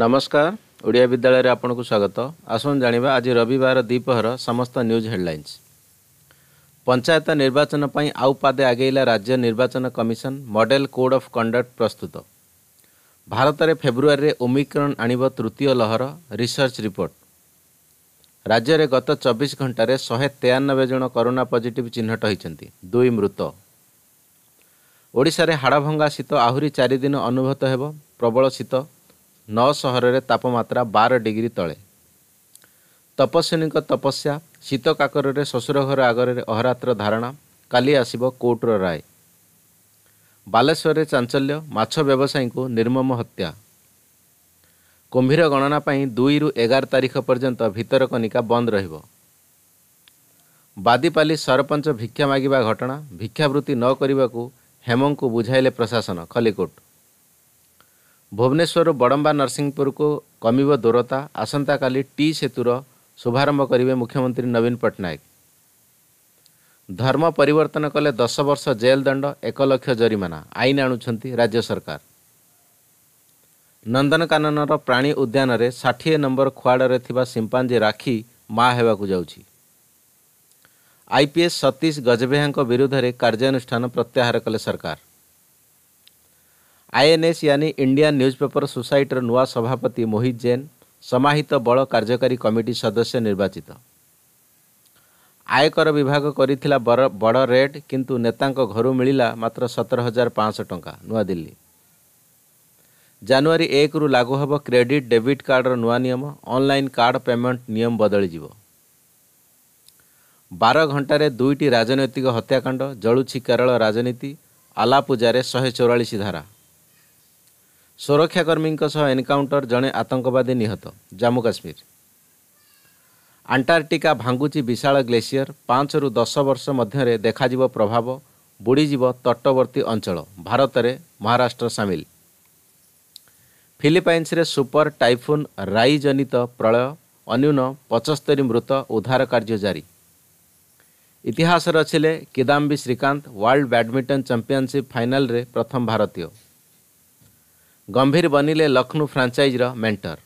ନମସ୍କାର ଓଡ଼ିଆ ବିଦ୍ୟାଳୟରେ ଆପଣଙ୍କୁ ସ୍ୱାଗତ ଆସନ୍ତୁ ଜାଣିବା ଆଜି ରବିବାର ଦ୍ୱିପହର ସମସ୍ତ ନ୍ୟୁଜ୍ ହେଡ଼ଲାଇନ୍ସ ପଞ୍ଚାୟତ ନିର୍ବାଚନ ପାଇଁ ଆଉ ପାଦେ ଆଗେଇଲା ରାଜ୍ୟ ନିର୍ବାଚନ commission model code of conduct ପ୍ରସ୍ତୁତ ଭାରତରେ ଫେବୃଆରୀରେ ଓମିକ୍ରନ୍ ଆଣିବ ତୃତୀୟ ଲହର ରିସର୍ଚ୍ଚ ରିପୋର୍ଟ ରାଜ୍ୟରେ ଗତ ଚବିଶ ଘଣ୍ଟାରେ ଶହେ ତେୟାନବେ ଜଣ କରୋନା ପଜିଟିଭ୍ ଚିହ୍ନଟ ହୋଇଛନ୍ତି ଦୁଇ ମୃତ ଓଡ଼ିଶାରେ ହାଡ଼ଭଙ୍ଗା ଶୀତ ଆହୁରି ଚାରିଦିନ ଅନୁଭୂତ ହେବ ପ୍ରବଳ ଶୀତ ନଅ ସହରରେ ତାପମାତ୍ରା ବାର ଡିଗ୍ରୀ ତଳେ ତପସ୍ୱିନୀଙ୍କ ତପସ୍ୟା ଶୀତ କାକରରେ ଶ୍ୱଶୁର ଘର ଆଗରେ ଅହରାତ୍ର ଧାରଣା କାଲି ଆସିବ କୋର୍ଟର ରାୟ ବାଲେଶ୍ୱରରେ ଚାଞ୍ଚଲ୍ୟ ମାଛ ବ୍ୟବସାୟୀଙ୍କୁ ନିର୍ମମ ହତ୍ୟା କୁମ୍ଭୀର ଗଣନା ପାଇଁ ଦୁଇରୁ ଏଗାର ତାରିଖ ପର୍ଯ୍ୟନ୍ତ ଭିତରକନିକା ବନ୍ଦ ରହିବ ବାଦିପାଲି ସରପଞ୍ଚ ଭିକ୍ଷା ମାଗିବା ଘଟଣା ଭିକ୍ଷାବୃତ୍ତି ନ କରିବାକୁ ହେମଙ୍କୁ ବୁଝାଇଲେ ପ୍ରଶାସନ ଖଲିକୋଟ ଭୁବନେଶ୍ୱରରୁ ବଡ଼ମ୍ବା ନରସିଂହପୁରକୁ କମିବ ଦୂରତା ଆସନ୍ତାକାଲି ଟି ସେତୁର ଶୁଭାରମ୍ଭ କରିବେ ମୁଖ୍ୟମନ୍ତ୍ରୀ ନବୀନ ପଟ୍ଟନାୟକ ଧର୍ମ ପରିବର୍ତ୍ତନ କଲେ ଦଶ ବର୍ଷ ଜେଲ୍ ଦଣ୍ଡ ଏକ ଲକ୍ଷ ଜରିମାନା ଆଇନ ଆଣୁଛନ୍ତି ରାଜ୍ୟ ସରକାର ନନ୍ଦନକାନନର ପ୍ରାଣୀ ଉଦ୍ୟାନରେ ଷାଠିଏ ନମ୍ବର ଖୁଆଡ଼ରେ ଥିବା ସିମ୍ପାଞ୍ଜି ରାକ୍ଷୀ ମା ହେବାକୁ ଯାଉଛି ଆଇପିଏସ୍ ସତୀଶ ଗଜବେହାଙ୍କ ବିରୁଦ୍ଧରେ କାର୍ଯ୍ୟାନୁଷ୍ଠାନ ପ୍ରତ୍ୟାହାର କଲେ ସରକାର ଆଇଏନ୍ଏସ୍ ୟାନି ଇଣ୍ଡିଆନ୍ ନ୍ୟୁଜ୍ ପେପର୍ ସୋସାଇଟିର ନୂଆ ସଭାପତି ମୋହିତ ଜେନ୍ ସମାହିତ ବଳ କାର୍ଯ୍ୟକାରୀ କମିଟି ସଦସ୍ୟ ନିର୍ବାଚିତ ଆୟକର ବିଭାଗ କରିଥିଲା ବଡ଼ ରେଟ୍ କିନ୍ତୁ ନେତାଙ୍କ ଘରୁ ମିଳିଲା ମାତ୍ର ସତର ହଜାର ପାଞ୍ଚଶହ ଟଙ୍କା ନୂଆଦିଲ୍ଲୀ ଜାନୁଆରୀ ଏକରୁ ଲାଗୁ ହେବ କ୍ରେଡିଟ୍ ଡେବିଟ୍ କାର୍ଡ଼ର ନୂଆ ନିୟମ ଅନ୍ଲାଇନ୍ କାର୍ଡ଼ ପେମେଣ୍ଟ ନିୟମ ବଦଳିଯିବ ବାର ଘଣ୍ଟାରେ ଦୁଇଟି ରାଜନୈତିକ ହତ୍ୟାକାଣ୍ଡ ଜଳୁଛି କେରଳ ରାଜନୀତି ଆଲାପୂଜାରେ ଶହେ ଚଉରାଳିଶ ଧାରା ସୁରକ୍ଷାକର୍ମୀଙ୍କ ସହ ଏନ୍କାଉଣ୍ଟର ଜଣେ ଆତଙ୍କବାଦୀ ନିହତ ଜାମ୍ମୁ କାଶ୍ମୀର ଆଣ୍ଟାର୍କଟିକା ଭାଙ୍ଗୁଛି ବିଶାଳ ଗ୍ଲେସିୟର ପାଞ୍ଚରୁ ଦଶ ବର୍ଷ ମଧ୍ୟରେ ଦେଖାଯିବ ପ୍ରଭାବ ବୁଡ଼ିଯିବ ତଟବର୍ତ୍ତୀ ଅଞ୍ଚଳ ଭାରତରେ ମହାରାଷ୍ଟ୍ର ସାମିଲ ଫିଲିପାଇନ୍ସରେ ସୁପର ଟାଇଫୁନ୍ ରାଇ ଜନିତ ପ୍ରଳୟ ଅନ୍ୟୁନ ପଚସ୍ତରୀ ମୃତ ଉଦ୍ଧାର କାର୍ଯ୍ୟ ଜାରି ଇତିହାସରେ ଅଛିଲେ Kidambi Srikanth world badminton championship ଫାଇନାଲରେ ପ୍ରଥମ ଭାରତୀୟ ଗମ୍ଭୀର ବନିଲେ ଲକ୍ଷ୍ନୌ ଫ୍ରାଞ୍ଚାଇଜ୍ର ମେଣ୍ଟର